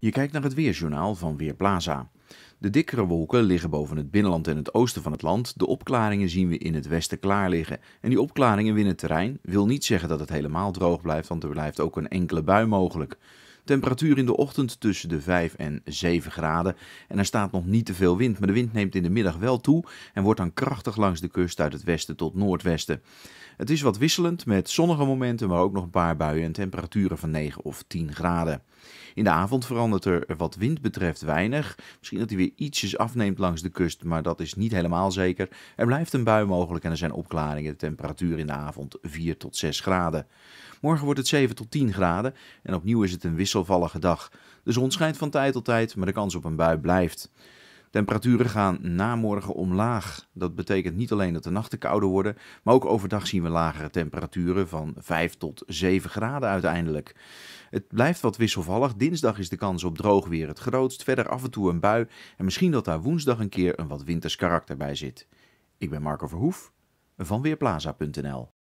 Je kijkt naar het weerjournaal van Weerplaza. De dikkere wolken liggen boven het binnenland en het oosten van het land. De opklaringen zien we in het westen klaar liggen. En die opklaringen winnen terrein wil niet zeggen dat het helemaal droog blijft, want er blijft ook een enkele bui mogelijk. Temperatuur in de ochtend tussen de 5 en 7 graden. En er staat nog niet te veel wind, maar de wind neemt in de middag wel toe en wordt dan krachtig langs de kust uit het westen tot noordwesten. Het is wat wisselend met zonnige momenten, maar ook nog een paar buien en temperaturen van 9 of 10 graden. In de avond verandert er wat wind betreft weinig. Misschien dat hij weer ietsjes afneemt langs de kust, maar dat is niet helemaal zeker. Er blijft een bui mogelijk en er zijn opklaringen. De temperatuur in de avond 4 tot 6 graden. Morgen wordt het 7 tot 10 graden en opnieuw is het een wissel wisselvallige dag. De zon schijnt van tijd tot tijd, maar de kans op een bui blijft. Temperaturen gaan na morgen omlaag. Dat betekent niet alleen dat de nachten kouder worden, maar ook overdag zien we lagere temperaturen van 5 tot 7 graden uiteindelijk. Het blijft wat wisselvallig. Dinsdag is de kans op droog weer het grootst. Verder af en toe een bui en misschien dat daar woensdag een keer een wat winters karakter bij zit. Ik ben Marco Verhoef van Weerplaza.nl